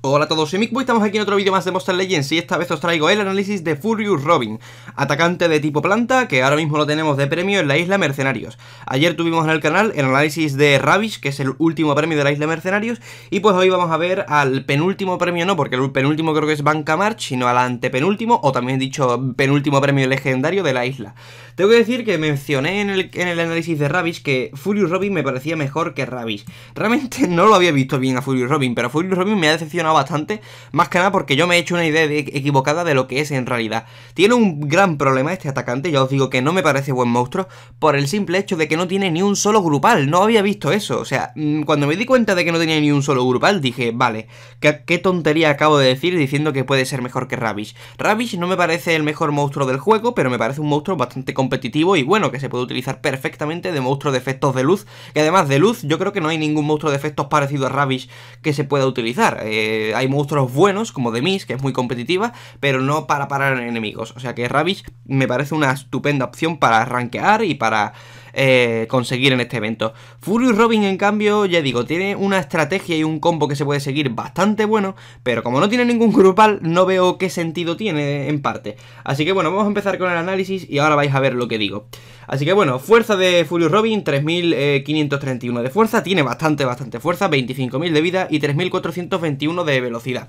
Hola a todos, soy Mikbo y estamos aquí en otro vídeo más de Monster Legends y esta vez os traigo el análisis de Furious Robin, atacante de tipo planta que ahora mismo lo tenemos de premio en la Isla Mercenarios. Ayer tuvimos en el canal el análisis de Ravish, que es el último premio de la Isla Mercenarios, y pues hoy vamos a ver al penúltimo premio, no, porque el penúltimo creo que es Banca March, sino al antepenúltimo, o también dicho penúltimo premio legendario de la isla. Tengo que decir que mencioné en el, en el análisis de Ravish que Furious Robin me parecía mejor que Ravish. Realmente no lo había visto bien a Furious Robin, pero Furious Robin me ha decepcionado bastante, más que nada porque yo me he hecho una idea equivocada de lo que es en realidad. Tiene un gran problema este atacante, ya os digo que no me parece buen monstruo, por el simple hecho de que no tiene ni un solo grupal, no había visto eso, o sea, mm, cuando me di cuenta de que no tenía ni un solo grupal, dije, vale, qué, tontería acabo de decir diciendo que puede ser mejor que Ravish. Ravish no me parece el mejor monstruo del juego, pero me parece un monstruo bastante competitivo y bueno, que se puede utilizar perfectamente de monstruo de efectos de luz, que además de luz, yo creo que no hay ningún monstruo de efectos parecido a Ravish que se pueda utilizar. Eh, hay monstruos buenos, como The Miss, que es muy competitiva, pero no para parar enemigos. O sea que Ravish me parece una estupenda opción para rankear y para eh, conseguir en este evento. Fury Robin, en cambio, ya digo, tiene una estrategia y un combo que se puede seguir bastante bueno, pero como no tiene ningún grupal, no veo qué sentido tiene en parte. Así que bueno, vamos a empezar con el análisis y ahora vais a ver lo que digo. Así que bueno, fuerza de Fury Robin, 3.531 eh, de fuerza, tiene bastante, bastante fuerza, 25.000 de vida y 3.421 de velocidad.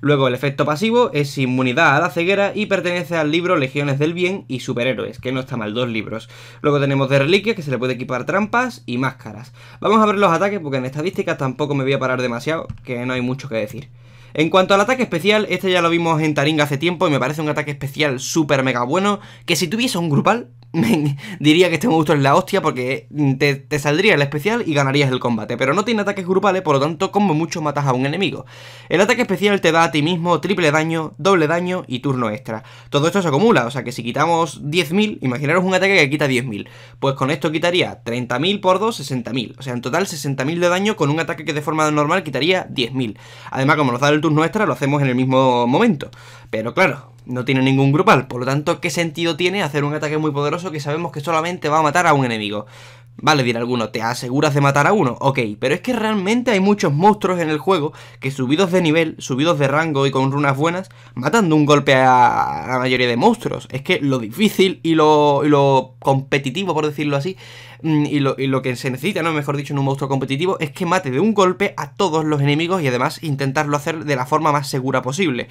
Luego el efecto pasivo es inmunidad a la ceguera y pertenece al libro Legiones del Bien y Superhéroes, que no está mal, dos libros. Luego tenemos de reliquia, que se le puede equipar trampas y máscaras. Vamos a ver los ataques porque en estadísticas tampoco me voy a parar demasiado, que no hay mucho que decir. En cuanto al ataque especial, este ya lo vimos en Taringa hace tiempo y me parece un ataque especial súper mega bueno, que si tuviese un grupal diría que este monstruo es la hostia porque te, te, saldría el especial y ganarías el combate, pero no tiene ataques grupales, por lo tanto, como mucho matas a un enemigo. El ataque especial te da a ti mismo triple daño, doble daño y turno extra. Todo esto se acumula, o sea que si quitamos 10.000, imaginaros un ataque que quita 10.000, pues con esto quitaría 30.000 por 2, 60.000, o sea, en total 60.000 de daño con un ataque que de forma normal quitaría 10.000. Además, como nos da el turno extra, lo hacemos en el mismo momento. Pero claro, no tiene ningún grupal. Por lo tanto, ¿qué sentido tiene hacer un ataque muy poderoso que sabemos que solamente va a matar a un enemigo? Vale, dirá alguno, ¿te aseguras de matar a uno? Ok, pero es que realmente hay muchos monstruos en el juego que subidos de nivel, subidos de rango y con runas buenas, matan de un golpe a la mayoría de monstruos. Es que lo difícil y lo, y lo competitivo, por decirlo así, Mm, y lo, que se necesita, ¿no? Mejor dicho, en un monstruo competitivo es que mate de un golpe a todos los enemigos y además intentarlo hacer de la forma más segura posible.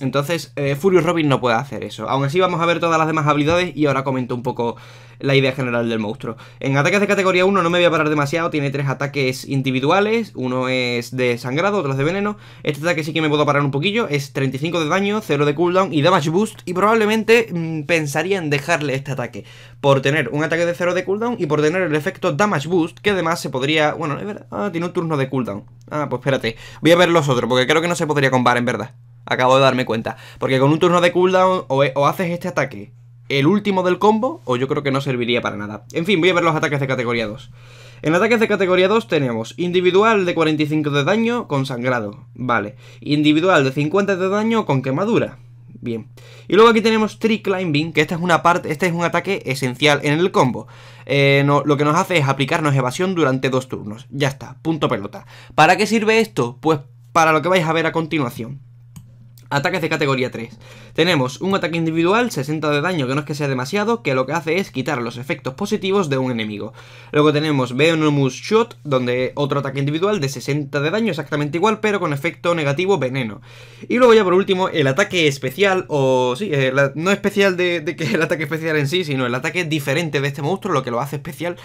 Entonces, eh, Furious Robin no puede hacer eso. Aún así, vamos a ver todas las demás habilidades y ahora comento un poco la idea general del monstruo. En ataques de categoría 1 no me voy a parar demasiado, tiene tres ataques individuales, uno es de sangrado, otro es de veneno. Este ataque sí que me puedo parar un poquillo, es 35 de daño, 0 de cooldown y damage boost y probablemente mm, pensaría en dejarle este ataque por tener un ataque de 0 de cooldown y por tener el efecto Damage Boost, que además se podría... Bueno, es verdad, ah, tiene un turno de cooldown. Ah, pues espérate, voy a ver los otros, porque creo que no se podría comparar en verdad. Acabo de darme cuenta. Porque con un turno de cooldown o, e, o haces este ataque, el último del combo, o yo creo que no serviría para nada. En fin, voy a ver los ataques de categoría 2. En ataques de categoría 2 tenemos individual de 45 de daño con sangrado, vale. Individual de 50 de daño con quemadura, Bien. Y luego aquí tenemos Tree Climbing, que esta es una parte, este es un ataque esencial en el combo. Eh, no, lo que nos hace es aplicarnos evasión durante dos turnos. Ya está, punto pelota. ¿Para qué sirve esto? Pues para lo que vais a ver a continuación. Ataques de categoría 3. Tenemos un ataque individual, 60 de daño, que no es que sea demasiado, que lo que hace es quitar los efectos positivos de un enemigo. Luego tenemos Venomous Shot, donde otro ataque individual de 60 de daño, exactamente igual, pero con efecto negativo veneno. Y luego ya por último, el ataque especial, o sí, no especial de, que el ataque especial en sí, sino el ataque diferente de este monstruo, lo que lo hace especial,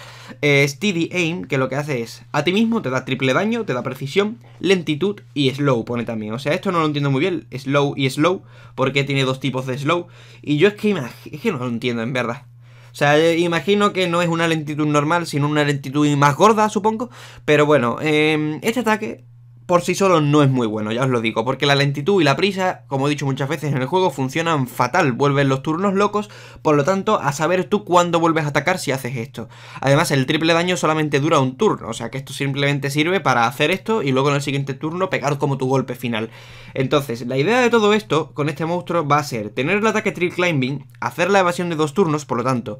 eh, Steady Aim, que lo que hace es, a ti mismo te da triple daño, te da precisión, lentitud y slow, pone también. O sea, esto no lo entiendo muy bien, slow y slow, porque tiene dos tipos de slow. Y yo es que, que no lo entiendo, en verdad. O sea, eh, imagino que no es una lentitud normal, sino una lentitud más gorda, supongo. Pero bueno, em, este ataque por sí solo no es muy bueno, ya os lo digo, porque la lentitud y la prisa, como he dicho muchas veces en el juego, funcionan fatal, vuelven los turnos locos, por lo tanto, a saber tú cuándo vuelves a atacar si haces esto. Además, el triple daño solamente dura un turno, o sea que esto simplemente sirve para hacer esto y luego en el siguiente turno pegar como tu golpe final. Entonces, la idea de todo esto con este monstruo va a ser tener el ataque trick climbing, hacer la evasión de dos turnos, por lo tanto,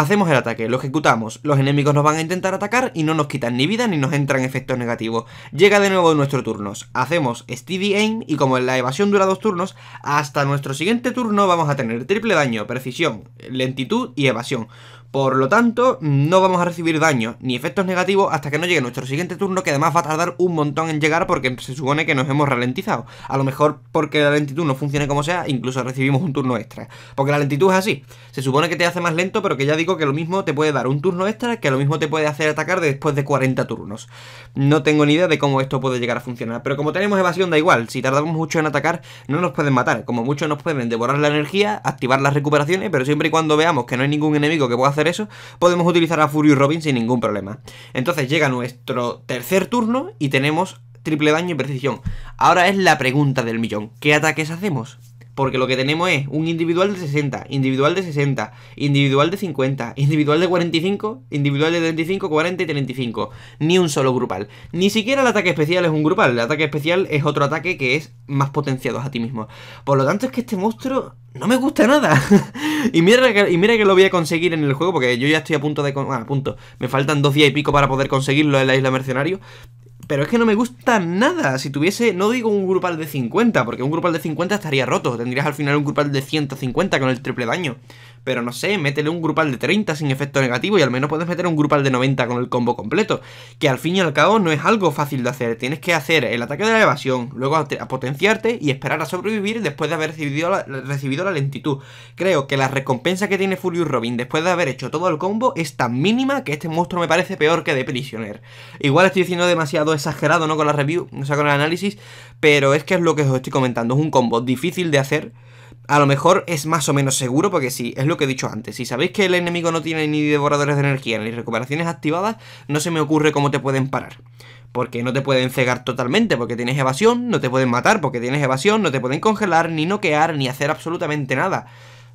Hacemos el ataque, lo ejecutamos, los enemigos nos van a intentar atacar y no nos quitan ni vida ni nos entran efectos negativos. Llega de nuevo nuestro turno, hacemos steady aim y como la evasión dura dos turnos, hasta nuestro siguiente turno vamos a tener triple daño, precisión, lentitud y evasión. Por lo tanto, no vamos a recibir daño ni efectos negativos hasta que no llegue nuestro siguiente turno, que además va a tardar un montón en llegar porque se supone que nos hemos ralentizado. A lo mejor porque la lentitud no funcione como sea, incluso recibimos un turno extra. Porque la lentitud es así. Se supone que te hace más lento, pero que ya digo que lo mismo te puede dar un turno extra, que lo mismo te puede hacer atacar después de 40 turnos. No tengo ni idea de cómo esto puede llegar a funcionar, pero como tenemos evasión da igual, si tardamos mucho en atacar no nos pueden matar, como mucho nos pueden devorar la energía, activar las recuperaciones, pero siempre y cuando veamos que no hay ningún enemigo que pueda hacer eso, podemos utilizar a fury Robin sin ningún problema. Entonces llega nuestro tercer turno y tenemos triple daño y precisión. Ahora es la pregunta del millón, ¿qué ataques hacemos? Porque lo que tenemos es un individual de 60, individual de 60, individual de 50, individual de 45, individual de 35, 40 y 35. Ni un solo grupal. Ni siquiera el ataque especial es un grupal. El ataque especial es otro ataque que es más potenciado a ti mismo. Por lo tanto es que este monstruo no me gusta nada. y, mira que, y mira que lo voy a conseguir en el juego porque yo ya estoy a punto de... Bueno, ah, a punto. Me faltan dos días y pico para poder conseguirlo en la isla mercenario. Pero es que no me gusta nada. Si tuviese, no digo un grupal de 50, porque un grupal de 50 estaría roto. Tendrías al final un grupal de 150 con el triple daño. Pero no sé, métele un grupal de 30 sin efecto negativo y al menos puedes meter un grupal de 90 con el combo completo. Que al fin y al cabo no es algo fácil de hacer. Tienes que hacer el ataque de la evasión, luego potenciarte y esperar a sobrevivir después de haber recibido la, lentitud. Creo que la recompensa que tiene Furious Robin después de haber hecho todo el combo es tan mínima que este monstruo me parece peor que de prisioner. Igual estoy diciendo demasiado exagerado, ¿no? Con la review, o sea, con el análisis, pero es que es lo que os estoy comentando. Es un combo difícil de hacer a lo mejor es más o menos seguro, porque sí, es lo que he dicho antes. Si sabéis que el enemigo no tiene ni devoradores de energía ni recuperaciones activadas, no se me ocurre cómo te pueden parar. Porque no te pueden cegar totalmente, porque tienes evasión, no te pueden matar, porque tienes evasión, no te pueden congelar, ni noquear, ni hacer absolutamente nada.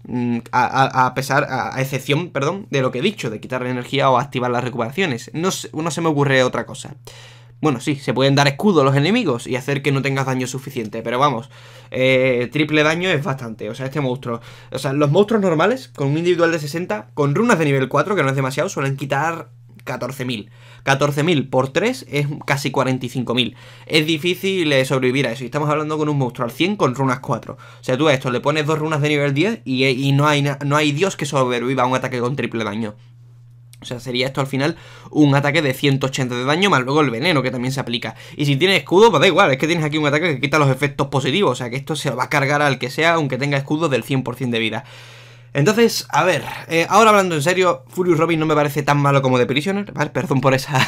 Mm, a, pesar, a, excepción, perdón, de lo que he dicho, de quitar la energía o activar las recuperaciones. no se me ocurre otra cosa. Bueno, sí, se pueden dar escudo a los enemigos y hacer que no tengas daño suficiente, pero vamos, eh, triple daño es bastante, o sea, este monstruo. O sea, los monstruos normales, con un individual de 60, con runas de nivel 4, que no es demasiado, suelen quitar 14.000. 14.000 por 3 es casi 45.000. Es difícil eh, sobrevivir a eso. Y estamos hablando con un monstruo al 100 con runas 4. O sea, tú a esto le pones dos runas de nivel 10 eh, y, no, hay, no hay Dios que sobreviva a un ataque con triple daño. O sea, sería esto al final un ataque de 180 de daño, más luego el veneno que también se aplica. Y si tiene escudo, pues da igual, es que tienes aquí un ataque que quita los efectos positivos. O sea, que esto se va a cargar al que sea, aunque tenga escudo del 100% de vida. Entonces, a ver, eh, ahora hablando en serio, Furious Robin no me parece tan malo como The Prisoner, ¿vale? Perdón por esa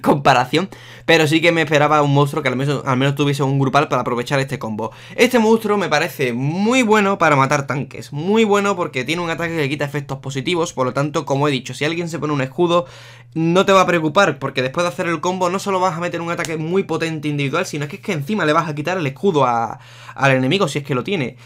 comparación, pero sí que me esperaba un monstruo que al menos, tuviese un grupal para aprovechar este combo. Este monstruo me parece muy bueno para matar tanques, muy bueno porque tiene un ataque que quita efectos positivos, por lo tanto, como he dicho, si alguien se pone un escudo, no te va a preocupar, porque después de hacer el combo no solo vas a meter un ataque muy potente individual, sino que es que encima le vas a quitar el escudo al enemigo si es que lo tiene.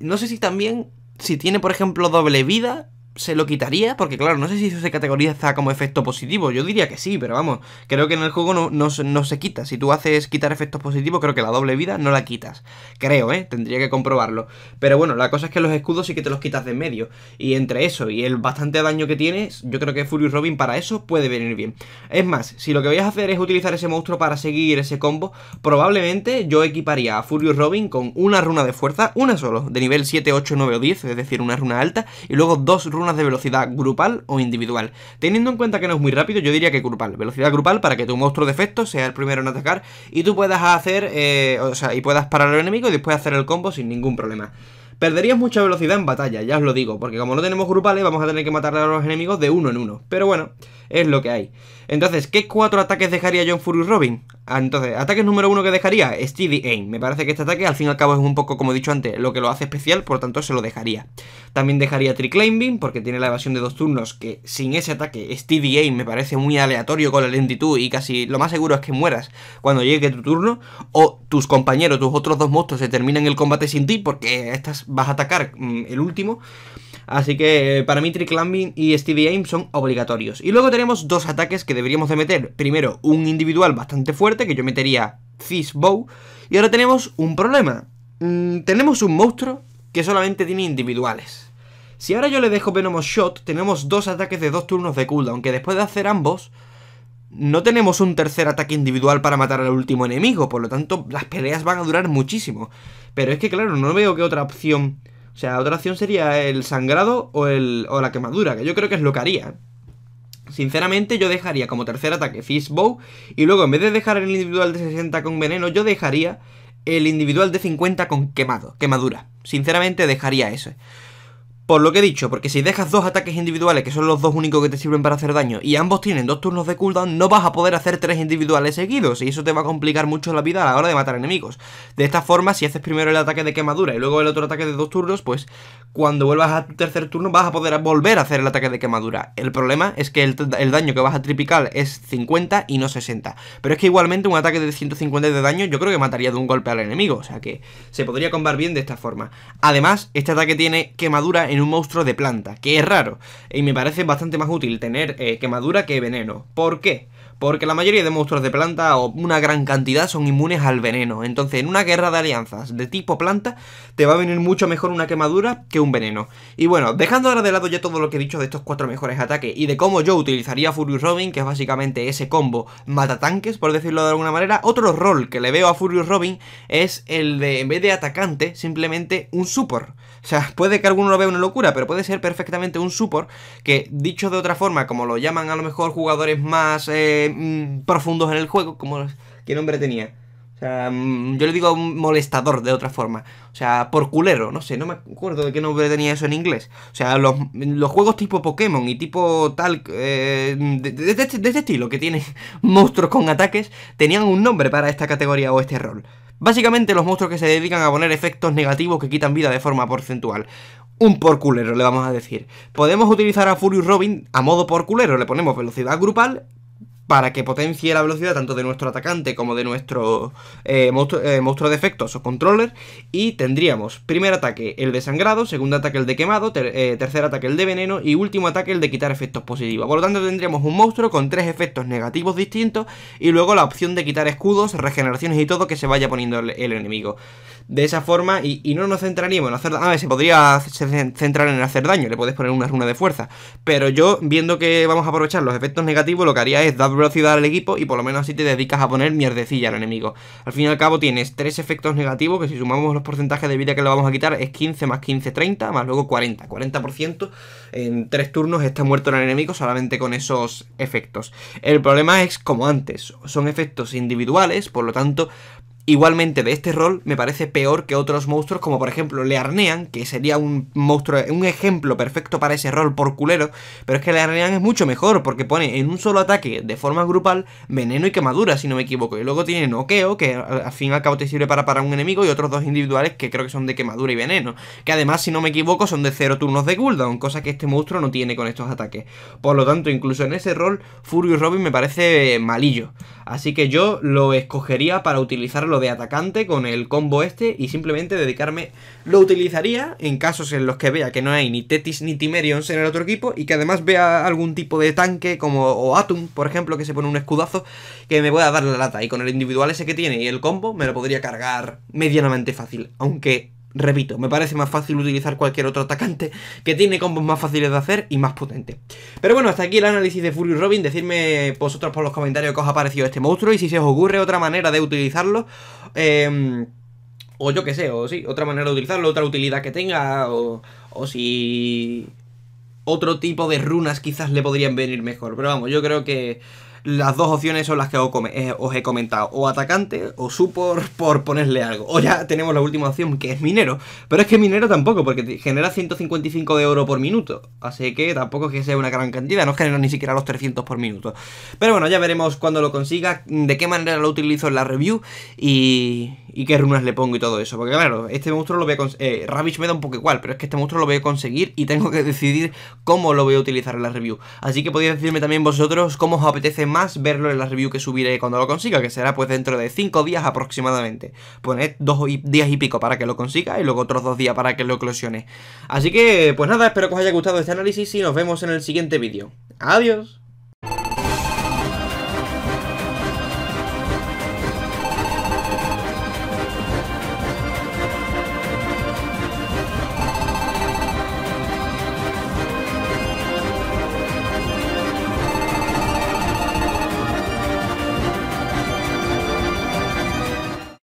no sé si también si tiene, por ejemplo, doble vida, se lo quitaría, porque claro, no sé si eso se categoriza como efecto positivo, yo diría que sí, pero vamos, creo que en el juego no, no, se quita, si tú haces quitar efectos positivos, creo que la doble vida no la quitas, creo, ¿eh? Tendría que comprobarlo, pero bueno, la cosa es que los escudos sí que te los quitas de en medio, y entre eso y el bastante daño que tienes, yo creo que Furious Robin para eso puede venir bien. Es más, si lo que vais a hacer es utilizar ese monstruo para seguir ese combo, probablemente yo equiparía a Furious Robin con una runa de fuerza, una solo, de nivel 7, 8, 9 o 10, es decir, una runa alta, y luego dos runas de velocidad grupal o individual. Teniendo en cuenta que no es muy rápido, yo diría que grupal. Velocidad grupal para que tu monstruo de efecto sea el primero en atacar y tú puedas hacer, eh, o sea, y puedas parar al enemigo y después hacer el combo sin ningún problema. Perderías mucha velocidad en batalla, ya os lo digo, porque como no tenemos grupales vamos a tener que matar a los enemigos de uno en uno. Pero bueno es lo que hay. Entonces, ¿qué cuatro ataques dejaría John Fury Robin? Ah, entonces, ataque número uno que dejaría, Steady Aim. Me parece que este ataque, al fin y al cabo, es un poco, como he dicho antes, lo que lo hace especial, por lo tanto, se lo dejaría. También dejaría Beam, porque tiene la evasión de dos turnos, que sin ese ataque, Steady Aim me parece muy aleatorio con la lentitud y casi lo más seguro es que mueras cuando llegue tu turno, o tus compañeros, tus otros dos monstruos se terminan el combate sin ti, porque estas vas a atacar mm, el último. Así que eh, para mí Trick y Stevie Aim son obligatorios. Y luego tenemos dos ataques que deberíamos de meter. Primero, un individual bastante fuerte, que yo metería Fizz Bow. Y ahora tenemos un problema. Mm, tenemos un monstruo que solamente tiene individuales. Si ahora yo le dejo Venomous Shot, tenemos dos ataques de dos turnos de cooldown, que después de hacer ambos, no tenemos un tercer ataque individual para matar al último enemigo, por lo tanto las peleas van a durar muchísimo. Pero es que claro, no veo que otra opción o sea, otra opción sería el sangrado o, el, o la quemadura, que yo creo que es lo que haría. Sinceramente, yo dejaría como tercer ataque Fishbow. Y luego, en vez de dejar el individual de 60 con veneno, yo dejaría el individual de 50 con quemado, quemadura. Sinceramente, dejaría eso. Por lo que he dicho, porque si dejas dos ataques individuales, que son los dos únicos que te sirven para hacer daño, y ambos tienen dos turnos de cooldown, no vas a poder hacer tres individuales seguidos, y eso te va a complicar mucho la vida a la hora de matar enemigos. De esta forma, si haces primero el ataque de quemadura y luego el otro ataque de dos turnos, pues cuando vuelvas a tercer turno vas a poder volver a hacer el ataque de quemadura. El problema es que el, daño que vas a triplicar es 50 y no 60. Pero es que igualmente un ataque de 150 de daño yo creo que mataría de un golpe al enemigo, o sea que se podría combar bien de esta forma. Además, este ataque tiene quemadura en un monstruo de planta, que es raro, y me parece bastante más útil tener eh, quemadura que veneno. ¿Por qué? porque la mayoría de monstruos de planta, o una gran cantidad, son inmunes al veneno. Entonces, en una guerra de alianzas de tipo planta, te va a venir mucho mejor una quemadura que un veneno. Y bueno, dejando ahora de lado ya todo lo que he dicho de estos cuatro mejores ataques y de cómo yo utilizaría Furious Robin, que es básicamente ese combo mata tanques, por decirlo de alguna manera, otro rol que le veo a Furious Robin es el de, en vez de atacante, simplemente un support. O sea, puede que alguno lo vea una locura, pero puede ser perfectamente un support que, dicho de otra forma, como lo llaman a lo mejor jugadores más... Eh, Mm, profundos en el juego, como qué nombre tenía. O sea, mm, yo le digo molestador de otra forma. O sea, por culero, no sé, no me acuerdo de qué nombre tenía eso en inglés. O sea, los, juegos tipo Pokémon y tipo tal, eh, este, de, este, estilo, que tiene monstruos con ataques, tenían un nombre para esta categoría o este rol. Básicamente los monstruos que se dedican a poner efectos negativos que quitan vida de forma porcentual. Un porculero, le vamos a decir. Podemos utilizar a Furious Robin a modo porculero, le ponemos velocidad grupal para que potencie la velocidad tanto de nuestro atacante como de nuestro eh, eh, monstruo, de efectos o controller. Y tendríamos primer ataque el de sangrado, segundo ataque el de quemado, eh, tercer ataque el de veneno y último ataque el de quitar efectos positivos. Por lo tanto tendríamos un monstruo con tres efectos negativos distintos y luego la opción de quitar escudos, regeneraciones y todo que se vaya poniendo el, enemigo. De esa forma, y, no nos centraríamos en hacer daño. A ver, se podría centrar en hacer daño, le puedes poner una runa de fuerza. Pero yo, viendo que vamos a aprovechar los efectos negativos, lo que haría es dar velocidad al equipo y por lo menos así te dedicas a poner mierdecilla al enemigo. Al fin y al cabo tienes tres efectos negativos que si sumamos los porcentajes de vida que le vamos a quitar es 15 más 15, 30, más luego 40. 40% en tres turnos está muerto el enemigo solamente con esos efectos. El problema es como antes, son efectos individuales, por lo tanto Igualmente, de este rol me parece peor que otros monstruos, como por ejemplo Learnean, que sería un monstruo, un ejemplo perfecto para ese rol por culero, pero es que Learnean es mucho mejor, porque pone en un solo ataque, de forma grupal, veneno y quemadura, si no me equivoco. Y luego tiene noqueo, que al fin y al cabo te sirve para un enemigo, y otros dos individuales que creo que son de quemadura y veneno. Que además, si no me equivoco, son de cero turnos de cooldown, cosa que este monstruo no tiene con estos ataques. Por lo tanto, incluso en ese rol, Furious Robin me parece malillo. Así que yo lo escogería para utilizarlo de atacante con el combo este y simplemente dedicarme... Lo utilizaría en casos en los que vea que no hay ni Tetis ni Timerions en el otro equipo y que además vea algún tipo de tanque como o Atum, por ejemplo, que se pone un escudazo que me pueda dar la lata. Y con el individual ese que tiene y el combo me lo podría cargar medianamente fácil. Aunque Repito, me parece más fácil utilizar cualquier otro atacante que tiene combos más fáciles de hacer y más potente. Pero bueno, hasta aquí el análisis de Fury Robin. Decidme vosotros por los comentarios que os ha parecido este monstruo y si se os ocurre otra manera de utilizarlo. Em, o yo que sé, o sí, otra manera de utilizarlo, otra utilidad que tenga, o, o si otro tipo de runas quizás le podrían venir mejor. Pero vamos, yo creo que las dos opciones son las que os, eh, he comentado. O atacante o support por ponerle algo. O ya tenemos la última opción que es minero. Pero es que minero tampoco porque genera 155 de oro por minuto. Así que tampoco es que sea una gran cantidad. No genera ni siquiera los 300 por minuto. Pero bueno, ya veremos cuando lo consiga. Mm, de qué manera lo utilizo en la review. Y, qué runas le pongo y todo eso. Porque claro, este monstruo lo voy a conseguir. Eh, me da un poco igual. Pero es que este monstruo lo voy a conseguir. Y tengo que decidir cómo lo voy a utilizar en la review. Así que podéis decirme también vosotros cómo os apetece más verlo en la review que subiré cuando lo consiga, que será pues dentro de 5 días aproximadamente. Poned dos días y pico para que lo consiga y luego otros dos días para que lo eclosione. Así que, pues nada, espero que os haya gustado este análisis y nos vemos en el siguiente vídeo. Adiós.